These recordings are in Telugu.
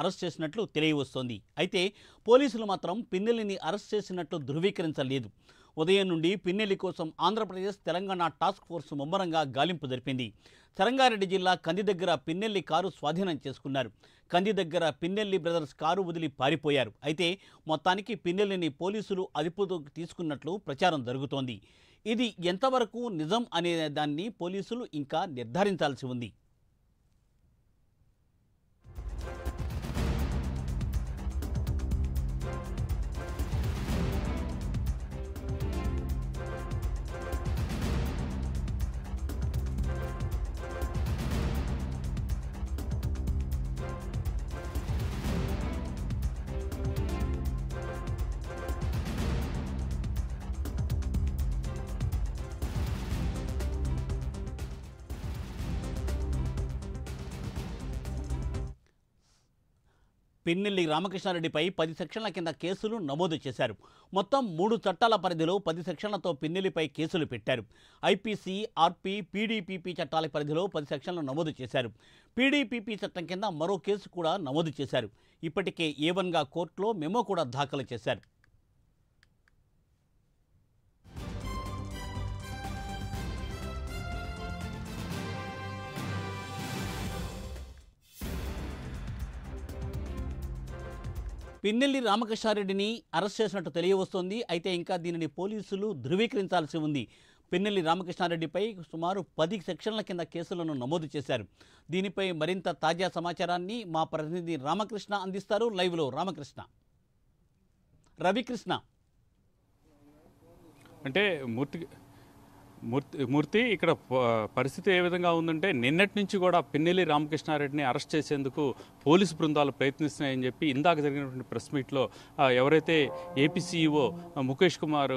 అరెస్ట్ చేసినట్లు తెలియవస్తోంది అయితే పోలీసులు మాత్రం పిన్నెల్లిని అరెస్ట్ చేసినట్లు ధృవీకరించలేదు ఉదయం నుండి పిన్నెల్లి కోసం ఆంధ్రప్రదేశ్ తెలంగాణ టాస్క్ ఫోర్స్ ముమ్మరంగా గాలింపు జరిపింది సంగారెడ్డి జిల్లా కంది దగ్గర పిన్నెల్లి కారు స్వాధీనం చేసుకున్నారు కంది దగ్గర పిన్నెల్లి బ్రదర్స్ కారు వదిలి పారిపోయారు అయితే మొత్తానికి పిన్నెల్లిని పోలీసులు అదుపులోకి తీసుకున్నట్లు ప్రచారం జరుగుతోంది ఇది ఎంతవరకు నిజం అనే దాన్ని పోలీసులు ఇంకా నిర్ధారించాల్సి ఉంది పిన్నెల్లి రామకృష్ణారెడ్డిపై పది సెక్షన్ల కింద కేసులు నమోదు చేశారు మొత్తం మూడు చట్టాల పరిధిలో పది సెక్షన్లతో పిన్నెల్లిపై కేసులు పెట్టారు ఐపీసీ ఆర్పీ పీడీపీపీ చట్టాల పరిధిలో పది సెక్షన్లు నమోదు చేశారు పీడీపీపీ చట్టం కింద మరో కేసు కూడా నమోదు చేశారు ఇప్పటికే ఏవన్గా కోర్టులో మెమో కూడా దాఖలు చేశారు పిన్నెల్లి రామకృష్ణారెడ్డిని అరెస్ట్ చేసినట్టు తెలియవస్తోంది అయితే ఇంకా దీనిని పోలీసులు ధృవీకరించాల్సి ఉంది పిన్నెల్లి రామకృష్ణారెడ్డిపై సుమారు పది సెక్షన్ల కింద కేసులను నమోదు చేశారు దీనిపై మరింత తాజా సమాచారాన్ని మా ప్రతినిధి రామకృష్ణ అందిస్తారు లైవ్లో రామకృష్ణ రవికృష్ణ అంటే మూర్తి మూర్తి మూర్తి ఇక్కడ పరిస్థితి ఏ విధంగా ఉందంటే నిన్నటి నుంచి కూడా పిన్నెల్లి రామకృష్ణారెడ్డిని అరెస్ట్ చేసేందుకు పోలీసు బృందాలు ప్రయత్నిస్తున్నాయని చెప్పి ఇందాక జరిగినటువంటి ప్రెస్ మీట్లో ఎవరైతే ఏపీసీఈఓ ముఖేష్ కుమార్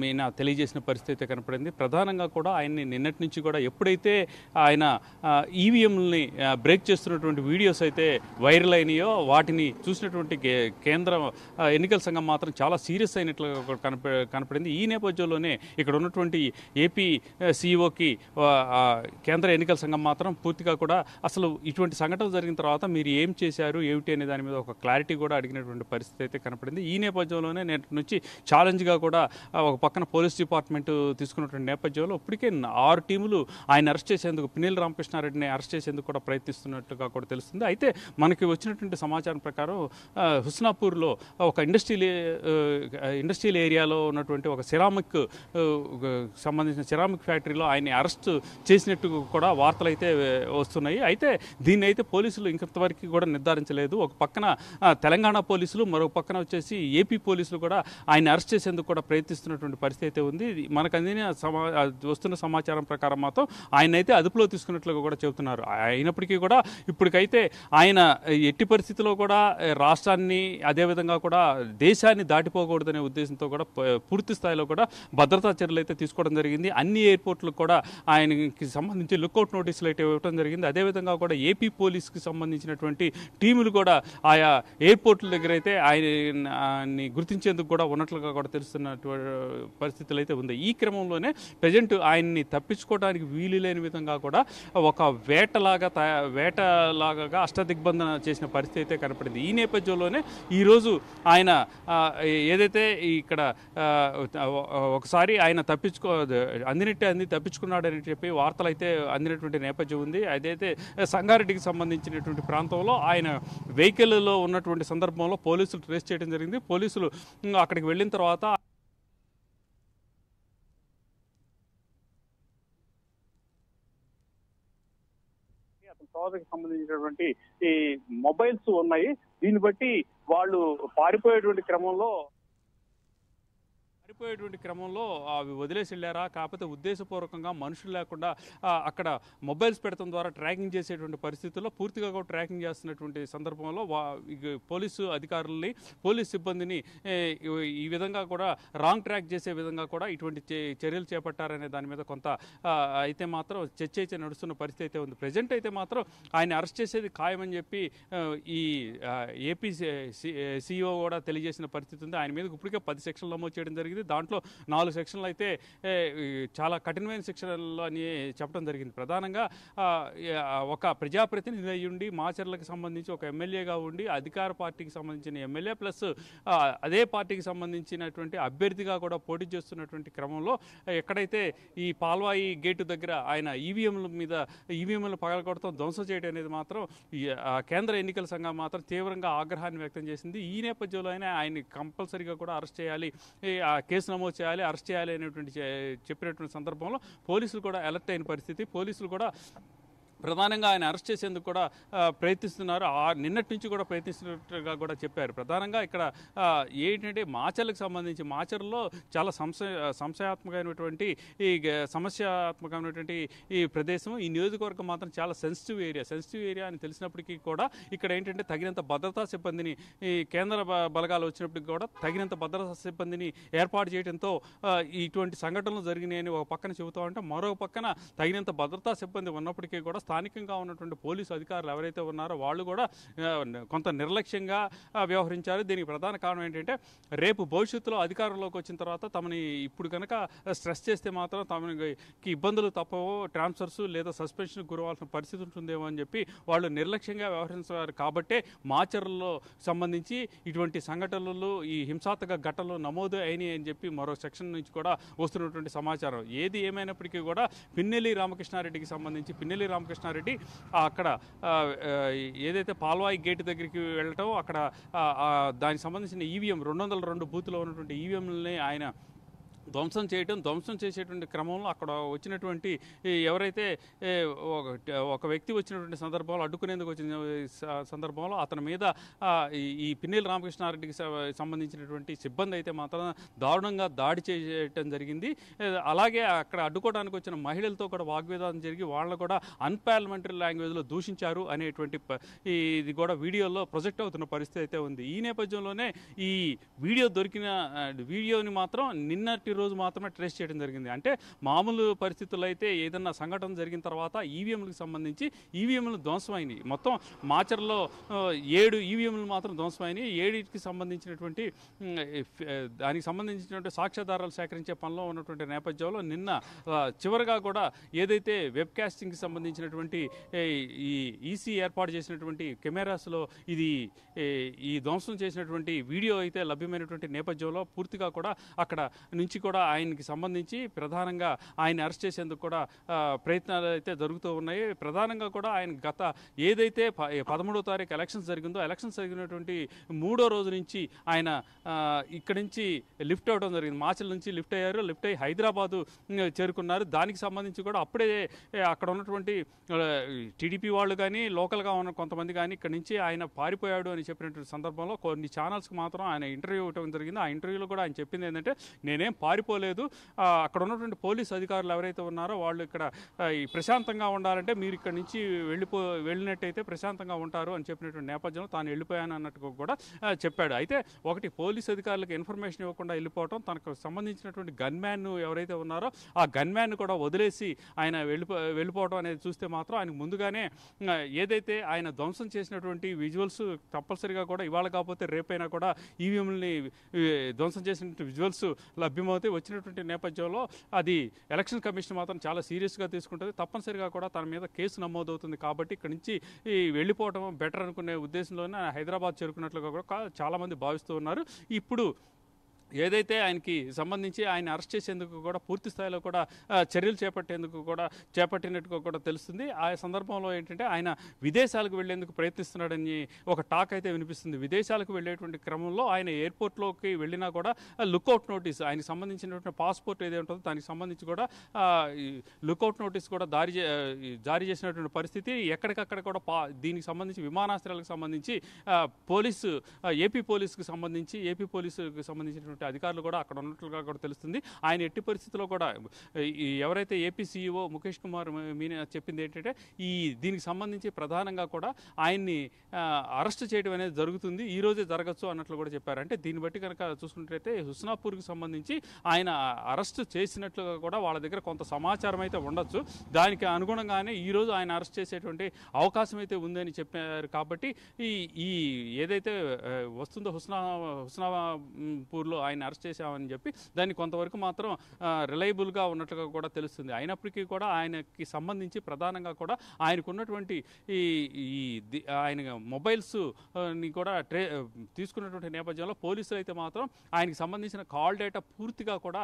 మీన తెలియజేసిన పరిస్థితి కనపడింది ప్రధానంగా కూడా ఆయన్ని నిన్నటి నుంచి కూడా ఎప్పుడైతే ఆయన ఈవీఎంలని e బ్రేక్ చేస్తున్నటువంటి వీడియోస్ అయితే వైరల్ అయినాయో వాటిని చూసినటువంటి కేంద్ర ఎన్నికల సంఘం మాత్రం చాలా సీరియస్ అయినట్లుగా కనప కనపడింది ఈ నేపథ్యంలోనే ఇక్కడ ఉన్నటువంటి ఏపీ సీఈఓకి e కేంద్ర ఎన్నికల సంఘం మాత్రం పూర్తిగా కూడా అసలు ఇటువంటి సంఘటన జరిగిన తర్వాత మీరు ఏం చేశారు ఏమిటి అనే దాని మీద ఒక క్లారిటీ కూడా అడిగినటువంటి పరిస్థితి అయితే కనపడింది ఈ నేపథ్యంలోనే నేటి నుంచి ఛాలెంజ్గా కూడా ఒక పక్కన పోలీస్ డిపార్ట్మెంట్ తీసుకున్నటువంటి నేపథ్యంలో ఇప్పటికే ఆరు టీములు ఆయన అరెస్ట్ చేసేందుకు పినిల్ రామకృష్ణారెడ్డిని అరెస్ట్ చేసేందుకు కూడా ప్రయత్నిస్తున్నట్టుగా కూడా తెలుస్తుంది అయితే మనకి వచ్చినటువంటి సమాచారం ప్రకారం హుస్నాపూర్లో ఒక ఇండస్ట్రియల్ ఇండస్ట్రియల్ ఏరియాలో ఉన్నటువంటి ఒక సిరామిక్ సంబంధించిన సిరామిక్ ఫ్యాక్టరీలో ఆయన అరెస్ట్ చేసినట్టు కూడా వార్తలు అయితే వస్తున్నాయి అయితే దీన్ని అయితే పోలీసులు వరకు కూడా నిర్ధారించలేదు ఒక పక్కన తెలంగాణ పోలీసులు మరో పక్కన వచ్చేసి ఏపీ పోలీసులు కూడా ఆయన అరెస్ట్ చేసేందుకు కూడా ప్రయత్నిస్తున్నారు చేస్తున్నటువంటి పరిస్థితి అయితే ఉంది మనకు అందిన సమా వస్తున్న సమాచారం ప్రకారం మాత్రం ఆయనైతే అదుపులో తీసుకున్నట్లుగా కూడా చెబుతున్నారు అయినప్పటికీ కూడా ఇప్పటికైతే ఆయన ఎట్టి పరిస్థితిలో కూడా రాష్ట్రాన్ని అదేవిధంగా కూడా దేశాన్ని దాటిపోకూడదనే ఉద్దేశంతో కూడా పూర్తి స్థాయిలో కూడా భద్రతా చర్యలు అయితే తీసుకోవడం జరిగింది అన్ని ఎయిర్పోర్ట్లకు కూడా ఆయనకి సంబంధించి లుక్అవుట్ నోటీసులు అయితే ఇవ్వడం జరిగింది అదేవిధంగా కూడా ఏపీ పోలీస్కి సంబంధించినటువంటి టీములు కూడా ఆయా ఎయిర్పోర్ట్ల దగ్గర అయితే ఆయన గుర్తించేందుకు కూడా ఉన్నట్లుగా కూడా తెలుస్తున్నటువంటి పరిస్థితులు అయితే ఉంది ఈ క్రమంలోనే ప్రజెంట్ ఆయన్ని తప్పించుకోవడానికి వీలు లేని విధంగా కూడా ఒక వేటలాగా తయ వేటలాగా అష్టదిగ్బంధన చేసిన పరిస్థితి అయితే కనపడింది ఈ నేపథ్యంలోనే ఈరోజు ఆయన ఏదైతే ఇక్కడ ఒకసారి ఆయన తప్పించుకో అందినట్టే అంది తప్పించుకున్నాడని చెప్పి వార్తలు అయితే అందినటువంటి నేపథ్యం ఉంది అదైతే సంగారెడ్డికి సంబంధించినటువంటి ప్రాంతంలో ఆయన వెహికల్లో ఉన్నటువంటి సందర్భంలో పోలీసులు ట్రేస్ చేయడం జరిగింది పోలీసులు అక్కడికి వెళ్ళిన తర్వాత తోటకి సంబంధించినటువంటి ఈ మొబైల్స్ ఉన్నాయి దీన్ని బట్టి వాళ్ళు పారిపోయేటువంటి క్రమంలో పారిపోయేటువంటి క్రమంలో అవి వదిలేసి వెళ్ళారా కాకపోతే ఉద్దేశపూర్వకంగా మనుషులు లేకుండా అక్కడ మొబైల్స్ పెడతం ద్వారా ట్రాకింగ్ చేసేటువంటి పరిస్థితుల్లో పూర్తిగా కూడా ట్రాకింగ్ చేస్తున్నటువంటి సందర్భంలో పోలీసు అధికారుల్ని పోలీస్ సిబ్బందిని ఈ విధంగా కూడా రాంగ్ ట్రాక్ చేసే విధంగా కూడా ఇటువంటి చర్యలు చేపట్టారనే దాని మీద కొంత అయితే మాత్రం చర్చ అయితే నడుస్తున్న పరిస్థితి అయితే ఉంది ప్రజెంట్ అయితే మాత్రం ఆయన అరెస్ట్ చేసేది ఖాయమని చెప్పి ఈ ఏపీ సిఇఓ కూడా తెలియజేసిన పరిస్థితి ఉంది ఆయన మీద ఇప్పటికే పది సెక్షన్లు నమోదు చేయడం జరిగింది జరిగింది దాంట్లో నాలుగు సెక్షన్లు అయితే చాలా కఠినమైన శిక్షలు అని చెప్పడం జరిగింది ప్రధానంగా ఒక ప్రజాప్రతినిధి అయ్యుండి మాచర్లకు సంబంధించి ఒక ఎమ్మెల్యేగా ఉండి అధికార పార్టీకి సంబంధించిన ఎమ్మెల్యే ప్లస్ అదే పార్టీకి సంబంధించినటువంటి అభ్యర్థిగా కూడా పోటీ చేస్తున్నటువంటి క్రమంలో ఎక్కడైతే ఈ పాల్వాయి గేటు దగ్గర ఆయన ఈవీఎంల మీద ఈవీఎంలు పగలగొడతాం ధ్వంసం చేయడం అనేది మాత్రం కేంద్ర ఎన్నికల సంఘం మాత్రం తీవ్రంగా ఆగ్రహాన్ని వ్యక్తం చేసింది ఈ నేపథ్యంలో ఆయన ఆయన్ని కంపల్సరీగా కూడా అరెస్ట్ చేయాలి కేసు నమోదు చేయాలి అరెస్ట్ చేయాలి అనేటువంటి చెప్పినటువంటి సందర్భంలో పోలీసులు కూడా అలర్ట్ అయిన పరిస్థితి పోలీసులు కూడా ప్రధానంగా ఆయన అరెస్ట్ చేసేందుకు కూడా ప్రయత్నిస్తున్నారు ఆ నిన్నటి నుంచి కూడా ప్రయత్నిస్తున్నట్టుగా కూడా చెప్పారు ప్రధానంగా ఇక్కడ ఏంటంటే మాచర్లకు సంబంధించి మాచర్లో చాలా సంశయ సంశయాత్మకమైనటువంటి ఈ సమస్యాత్మకమైనటువంటి ఈ ప్రదేశం ఈ నియోజకవర్గం మాత్రం చాలా సెన్సిటివ్ ఏరియా సెన్సిటివ్ ఏరియా అని తెలిసినప్పటికీ కూడా ఇక్కడ ఏంటంటే తగినంత భద్రతా సిబ్బందిని ఈ కేంద్ర బలగాలు వచ్చినప్పటికీ కూడా తగినంత భద్రతా సిబ్బందిని ఏర్పాటు చేయడంతో ఇటువంటి సంఘటనలు జరిగినాయని ఒక పక్కన చెబుతూ ఉంటే మరో పక్కన తగినంత భద్రతా సిబ్బంది ఉన్నప్పటికీ కూడా స్థానికంగా ఉన్నటువంటి పోలీసు అధికారులు ఎవరైతే ఉన్నారో వాళ్ళు కూడా కొంత నిర్లక్ష్యంగా వ్యవహరించారు దీనికి ప్రధాన కారణం ఏంటంటే రేపు భవిష్యత్తులో అధికారంలోకి వచ్చిన తర్వాత తమని ఇప్పుడు కనుక స్ట్రెస్ చేస్తే మాత్రం తమకి ఇబ్బందులు తప్పవు ట్రాన్స్ఫర్స్ లేదా సస్పెన్షన్ గురవాల్సిన పరిస్థితి ఉంటుందేమో అని చెప్పి వాళ్ళు నిర్లక్ష్యంగా వ్యవహరించారు కాబట్టే మాచర్లలో సంబంధించి ఇటువంటి సంఘటనలు ఈ హింసాత్మక ఘటనలు నమోదు అయినాయి అని చెప్పి మరో సెక్షన్ నుంచి కూడా వస్తున్నటువంటి సమాచారం ఏది ఏమైనప్పటికీ కూడా పిన్నెల్లి రామకృష్ణారెడ్డికి సంబంధించి పిన్నెల్లి రామకృష్ణ కృష్ణారెడ్డి అక్కడ ఏదైతే పాల్వాయి గేట్ దగ్గరికి వెళ్ళటం అక్కడ దానికి సంబంధించిన ఈవీఎం రెండు వందల రెండు బూత్లో ఉన్నటువంటి ఈవీఎంలని ఆయన ధ్వంసం చేయడం ధ్వంసం చేసేటువంటి క్రమంలో అక్కడ వచ్చినటువంటి ఎవరైతే ఒక వ్యక్తి వచ్చినటువంటి సందర్భంలో అడ్డుకునేందుకు వచ్చిన సందర్భంలో అతని మీద ఈ పిన్నెల రామకృష్ణారెడ్డికి సంబంధించినటువంటి సిబ్బంది అయితే మాత్రం దారుణంగా దాడి చేయటం జరిగింది అలాగే అక్కడ అడ్డుకోవడానికి వచ్చిన మహిళలతో కూడా వాగ్వివాదం జరిగి వాళ్ళని కూడా అన్పార్లమెంటరీ లాంగ్వేజ్లో దూషించారు అనేటువంటి ఇది కూడా వీడియోలో ప్రొజెక్ట్ అవుతున్న పరిస్థితి అయితే ఉంది ఈ నేపథ్యంలోనే ఈ వీడియో దొరికిన వీడియోని మాత్రం నిన్నటి రోజు మాత్రమే ట్రేస్ చేయడం జరిగింది అంటే మామూలు పరిస్థితుల్లో అయితే ఏదన్నా సంఘటన జరిగిన తర్వాత ఈవీఎంలకు సంబంధించి ఈవీఎంలు ధ్వంసమైనవి మొత్తం మాచర్లో ఏడు ఈవీఎంలు మాత్రం ధ్వంసమైనవి ఏడికి సంబంధించినటువంటి దానికి సంబంధించినటువంటి సాక్ష్యాధారాలు సేకరించే పనిలో ఉన్నటువంటి నేపథ్యంలో నిన్న చివరిగా కూడా ఏదైతే వెబ్ కాస్టింగ్కి సంబంధించినటువంటి ఈ ఈసీ ఏర్పాటు చేసినటువంటి కెమెరాస్లో ఇది ఈ ధ్వంసం చేసినటువంటి వీడియో అయితే లభ్యమైనటువంటి నేపథ్యంలో పూర్తిగా కూడా అక్కడ నుంచి కూడా ఆయనకి సంబంధించి ప్రధానంగా ఆయన అరెస్ట్ చేసేందుకు కూడా ప్రయత్నాలు అయితే జరుగుతూ ఉన్నాయి ప్రధానంగా కూడా ఆయన గత ఏదైతే పదమూడో తారీఖు ఎలక్షన్స్ జరిగిందో ఎలక్షన్స్ జరిగినటువంటి మూడో రోజు నుంచి ఆయన ఇక్కడి నుంచి లిఫ్ట్ అవ్వడం జరిగింది మార్చిల నుంచి లిఫ్ట్ అయ్యారు లిఫ్ట్ అయ్యి హైదరాబాదు చేరుకున్నారు దానికి సంబంధించి కూడా అప్పుడే అక్కడ ఉన్నటువంటి టీడీపీ వాళ్ళు కానీ లోకల్గా ఉన్న కొంతమంది కానీ ఇక్కడి నుంచి ఆయన పారిపోయాడు అని చెప్పినటువంటి సందర్భంలో కొన్ని ఛానల్స్కి మాత్రం ఆయన ఇంటర్వ్యూ ఇవ్వడం జరిగింది ఆ ఇంటర్వ్యూలో కూడా ఆయన చెప్పింది ఏంటంటే నేనేం పారి మారిపోలేదు అక్కడ ఉన్నటువంటి పోలీస్ అధికారులు ఎవరైతే ఉన్నారో వాళ్ళు ఇక్కడ ప్రశాంతంగా ఉండాలంటే మీరు ఇక్కడ నుంచి వెళ్ళిపో వెళ్ళినట్టయితే ప్రశాంతంగా ఉంటారు అని చెప్పినటువంటి నేపథ్యంలో తాను వెళ్ళిపోయాను అన్నట్టుగా కూడా చెప్పాడు అయితే ఒకటి పోలీస్ అధికారులకు ఇన్ఫర్మేషన్ ఇవ్వకుండా వెళ్ళిపోవడం తనకు సంబంధించినటువంటి గన్మ్యాన్ ఎవరైతే ఉన్నారో ఆ గన్మ్యాన్ కూడా వదిలేసి ఆయన వెళ్ళిపో వెళ్ళిపోవడం అనేది చూస్తే మాత్రం ఆయనకు ముందుగానే ఏదైతే ఆయన ధ్వంసం చేసినటువంటి విజువల్స్ తప్పనిసరిగా కూడా ఇవాళ కాకపోతే రేపైనా కూడా ఈవీఎంలని ధ్వంసం చేసినటువంటి విజువల్స్ లభ్యమవుతాయి కాకపోతే వచ్చినటువంటి నేపథ్యంలో అది ఎలక్షన్ కమిషన్ మాత్రం చాలా సీరియస్గా తీసుకుంటుంది తప్పనిసరిగా కూడా తన మీద కేసు నమోదవుతుంది కాబట్టి ఇక్కడి నుంచి ఈ వెళ్ళిపోవటం బెటర్ అనుకునే ఉద్దేశంలోనే హైదరాబాద్ చేరుకున్నట్లుగా కూడా చాలామంది భావిస్తూ ఉన్నారు ఇప్పుడు ఏదైతే ఆయనకి సంబంధించి ఆయన అరెస్ట్ చేసేందుకు కూడా పూర్తి స్థాయిలో కూడా చర్యలు చేపట్టేందుకు కూడా చేపట్టినట్టుగా కూడా తెలుస్తుంది ఆ సందర్భంలో ఏంటంటే ఆయన విదేశాలకు వెళ్లేందుకు ప్రయత్నిస్తున్నాడని ఒక టాక్ అయితే వినిపిస్తుంది విదేశాలకు వెళ్ళేటువంటి క్రమంలో ఆయన ఎయిర్పోర్ట్లోకి వెళ్ళినా కూడా లుక్అవుట్ నోటీస్ ఆయనకు సంబంధించినటువంటి పాస్పోర్ట్ ఏదైతే ఉంటుందో దానికి సంబంధించి కూడా లుక్అవుట్ నోటీస్ కూడా దారి జారీ చేసినటువంటి పరిస్థితి ఎక్కడికక్కడ కూడా పా దీనికి సంబంధించి విమానాశ్రయాలకు సంబంధించి పోలీసు ఏపీ పోలీసుకు సంబంధించి ఏపీ పోలీసుకు సంబంధించినటువంటి ఉన్నటువంటి అధికారులు కూడా అక్కడ ఉన్నట్లుగా కూడా తెలుస్తుంది ఆయన ఎట్టి పరిస్థితుల్లో కూడా ఎవరైతే ఏపీ సీఈఓ ముఖేష్ కుమార్ మీన చెప్పింది ఏంటంటే ఈ దీనికి సంబంధించి ప్రధానంగా కూడా ఆయన్ని అరెస్ట్ చేయడం అనేది జరుగుతుంది ఈ రోజే జరగచ్చు అన్నట్లు కూడా చెప్పారు అంటే దీన్ని బట్టి కనుక చూసుకున్నట్లయితే హుస్నాపూర్కి సంబంధించి ఆయన అరెస్ట్ చేసినట్లుగా కూడా వాళ్ళ దగ్గర కొంత సమాచారం అయితే ఉండొచ్చు దానికి అనుగుణంగానే ఈరోజు ఆయన అరెస్ట్ చేసేటువంటి అవకాశం అయితే ఉందని చెప్పారు కాబట్టి ఈ ఈ ఏదైతే వస్తుందో హుస్నా హుస్నాపూర్లో ఆయన అరెస్ట్ చేశామని చెప్పి దాన్ని కొంతవరకు మాత్రం రిలయబుల్గా ఉన్నట్లుగా కూడా తెలుస్తుంది అయినప్పటికీ కూడా ఆయనకి సంబంధించి ప్రధానంగా కూడా ఆయనకున్నటువంటి ఈ ఈ ఆయన మొబైల్స్ ని కూడా ట్రే తీసుకున్నటువంటి నేపథ్యంలో పోలీసులు అయితే మాత్రం ఆయనకి సంబంధించిన కాల్ డేటా పూర్తిగా కూడా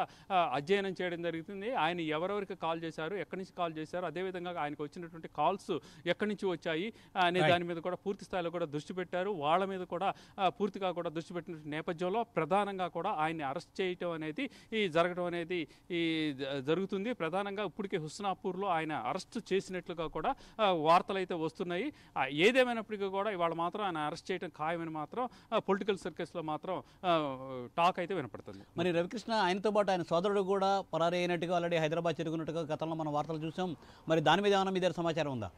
అధ్యయనం చేయడం జరుగుతుంది ఆయన ఎవరెవరికి కాల్ చేశారు ఎక్కడి నుంచి కాల్ చేశారు అదేవిధంగా ఆయనకు వచ్చినటువంటి కాల్స్ ఎక్కడి నుంచి వచ్చాయి అనే దాని మీద కూడా పూర్తి స్థాయిలో కూడా దృష్టి పెట్టారు వాళ్ళ మీద కూడా పూర్తిగా కూడా దృష్టి పెట్టిన నేపథ్యంలో ప్రధానంగా కూడా కూడా ఆయన్ని అరెస్ట్ చేయటం అనేది ఈ జరగడం అనేది ఈ జరుగుతుంది ప్రధానంగా ఇప్పటికే హుస్నాపూర్లో ఆయన అరెస్ట్ చేసినట్లుగా కూడా వార్తలు అయితే వస్తున్నాయి ఏదేమైనప్పటికీ కూడా ఇవాళ మాత్రం ఆయన అరెస్ట్ చేయడం ఖాయమని మాత్రం పొలిటికల్ సర్కిల్స్లో మాత్రం టాక్ అయితే వినపడుతుంది మరి రవికృష్ణ ఆయనతో పాటు ఆయన సోదరుడు కూడా పరారీ అయినట్టుగా ఆల్రెడీ హైదరాబాద్ చేరుకున్నట్టుగా గతంలో మనం వార్తలు చూసాం మరి దాని మీద ఏమైనా మీ దగ్గర సమాచారం ఉందా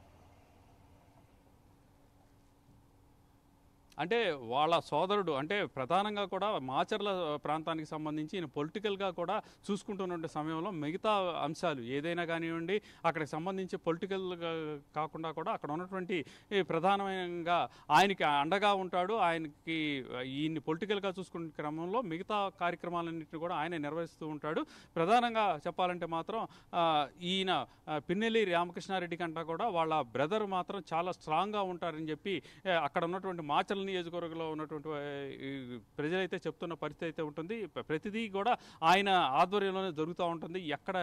అంటే వాళ్ళ సోదరుడు అంటే ప్రధానంగా కూడా మాచర్ల ప్రాంతానికి సంబంధించి ఈయన పొలిటికల్గా కూడా చూసుకుంటున్న సమయంలో మిగతా అంశాలు ఏదైనా కానివ్వండి అక్కడికి సంబంధించి పొలిటికల్ కాకుండా కూడా అక్కడ ఉన్నటువంటి ప్రధానంగా ఆయనకి అండగా ఉంటాడు ఆయనకి ఈయన్ని పొలిటికల్గా చూసుకునే క్రమంలో మిగతా కార్యక్రమాలన్నింటినీ కూడా ఆయన నిర్వహిస్తూ ఉంటాడు ప్రధానంగా చెప్పాలంటే మాత్రం ఈయన పిన్నెల్లి రామకృష్ణారెడ్డి కంటే కూడా వాళ్ళ బ్రదర్ మాత్రం చాలా స్ట్రాంగ్గా ఉంటారని చెప్పి అక్కడ ఉన్నటువంటి మాచర్ల నియోజకవర్గంలో ఉన్నటువంటి ప్రజలైతే చెప్తున్న పరిస్థితి అయితే ఉంటుంది ప్రతిదీ కూడా ఆయన ఆధ్వర్యంలోనే జరుగుతూ ఉంటుంది ఎక్కడ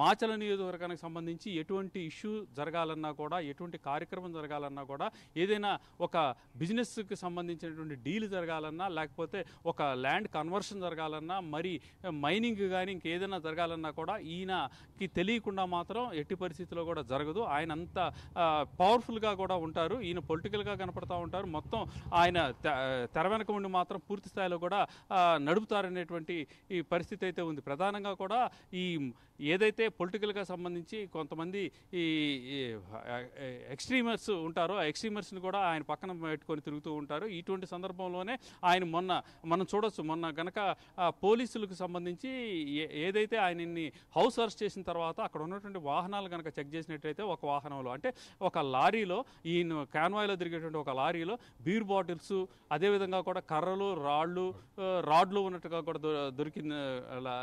మాచల నియోజకవర్గానికి సంబంధించి ఎటువంటి ఇష్యూ జరగాలన్నా కూడా ఎటువంటి కార్యక్రమం జరగాలన్నా కూడా ఏదైనా ఒక బిజినెస్కి సంబంధించినటువంటి డీల్ జరగాలన్నా లేకపోతే ఒక ల్యాండ్ కన్వర్షన్ జరగాలన్నా మరి మైనింగ్ కానీ ఇంకేదైనా జరగాలన్నా కూడా ఈయనకి తెలియకుండా మాత్రం ఎట్టి పరిస్థితిలో కూడా జరగదు ఆయన అంత పవర్ఫుల్గా కూడా ఉంటారు ఈయన పొలిటికల్గా కనపడుతూ ఉంటారు మొత్తం ఆయన తెర వెనక ఉండి మాత్రం పూర్తి స్థాయిలో కూడా నడుపుతారనేటువంటి ఈ పరిస్థితి అయితే ఉంది ప్రధానంగా కూడా ఈ ఏదైతే పొలిటికల్గా సంబంధించి కొంతమంది ఈ ఎక్స్ట్రీమర్స్ ఉంటారో ఆ ఎక్స్ట్రీమర్స్ని కూడా ఆయన పక్కన పెట్టుకొని తిరుగుతూ ఉంటారు ఇటువంటి సందర్భంలోనే ఆయన మొన్న మనం చూడొచ్చు మొన్న గనక పోలీసులకు సంబంధించి ఏదైతే ఆయనని హౌస్ అరెస్ట్ చేసిన తర్వాత అక్కడ ఉన్నటువంటి వాహనాలు కనుక చెక్ చేసినట్టయితే ఒక వాహనంలో అంటే ఒక లారీలో ఈయన కాన్వాయ్లో తిరిగేటువంటి ఒక లారీలో బీరు బీర్ బాటిల్స్ అదేవిధంగా కూడా కర్రలు రాళ్ళు రాడ్లు ఉన్నట్టుగా కూడా దొరికిన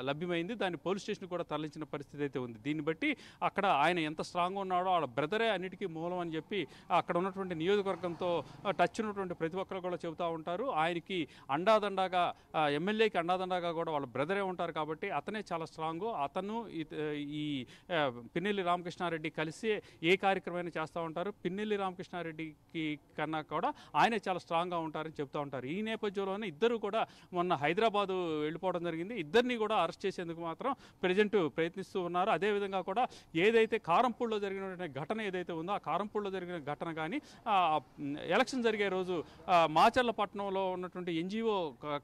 లభ్యమైంది దాన్ని పోలీస్ స్టేషన్ కూడా తరలించిన పరిస్థితి అయితే ఉంది దీన్ని బట్టి అక్కడ ఆయన ఎంత స్ట్రాంగ్ ఉన్నాడో వాళ్ళ బ్రదరే అన్నిటికీ మూలం అని చెప్పి అక్కడ ఉన్నటువంటి నియోజకవర్గంతో టచ్ ఉన్నటువంటి ప్రతి ఒక్కరు కూడా చెబుతూ ఉంటారు ఆయనకి అండాదండాగా ఎమ్మెల్యేకి అండాదండాగా కూడా వాళ్ళ బ్రదరే ఉంటారు కాబట్టి అతనే చాలా స్ట్రాంగ్ అతను ఈ పిన్నెల్లి రామకృష్ణారెడ్డి కలిసి ఏ కార్యక్రమం చేస్తూ ఉంటారు పిన్నెల్లి రామకృష్ణారెడ్డికి కన్నా కూడా ఆయనే చాలా స్ట్రాంగ్గా ఉంటారని చెప్తా ఉంటారు ఈ నేపథ్యంలోనే ఇద్దరు కూడా మొన్న హైదరాబాదు వెళ్ళిపోవడం జరిగింది ఇద్దరిని కూడా అరెస్ట్ చేసేందుకు మాత్రం ప్రజెంట్ ప్రయత్నిస్తూ ఉన్నారు అదేవిధంగా కూడా ఏదైతే కారంపూడిలో జరిగినటువంటి ఘటన ఏదైతే ఉందో ఆ కారంపూడిలో జరిగిన ఘటన కానీ ఎలక్షన్ జరిగే రోజు మాచర్ల పట్టణంలో ఉన్నటువంటి ఎన్జిఓ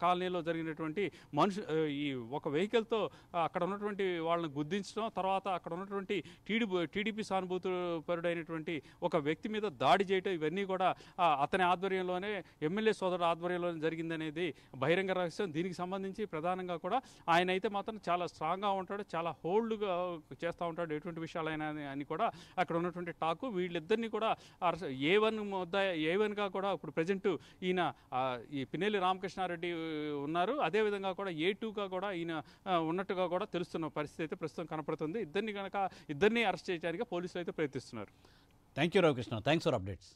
కాలనీలో జరిగినటువంటి మనుషు ఈ ఒక వెహికల్తో అక్కడ ఉన్నటువంటి వాళ్ళని గుర్తించడం తర్వాత అక్కడ ఉన్నటువంటి టీడీ టీడీపీ సానుభూతి పరుడైనటువంటి ఒక వ్యక్తి మీద దాడి చేయటం ఇవన్నీ కూడా అతని ఆధ్వర్యంలో అని ఎమ్మెల్యే సోదరుడు ఆధ్వర్యంలో జరిగిందనేది బహిరంగ రహస్యం దీనికి సంబంధించి ప్రధానంగా కూడా ఆయన అయితే మాత్రం చాలా స్ట్రాంగ్గా ఉంటాడు చాలా హోల్డ్గా చేస్తూ ఉంటాడు ఎటువంటి విషయాలైనా అని కూడా అక్కడ ఉన్నటువంటి టాకు వీళ్ళిద్దరినీ కూడా ఏ వన్ ముద్ద ఏ వన్గా కూడా ఇప్పుడు ప్రజెంట్ ఈయన ఈ పినేలి రామకృష్ణారెడ్డి ఉన్నారు అదేవిధంగా కూడా ఏ టూగా కూడా ఈయన ఉన్నట్టుగా కూడా తెలుస్తున్న పరిస్థితి అయితే ప్రస్తుతం కనపడుతుంది ఇద్దరిని కనుక ఇద్దరిని అరెస్ట్ చేయడానికి పోలీసులు అయితే ప్రయత్నిస్తున్నారు thank you Ramakrishna thanks for updates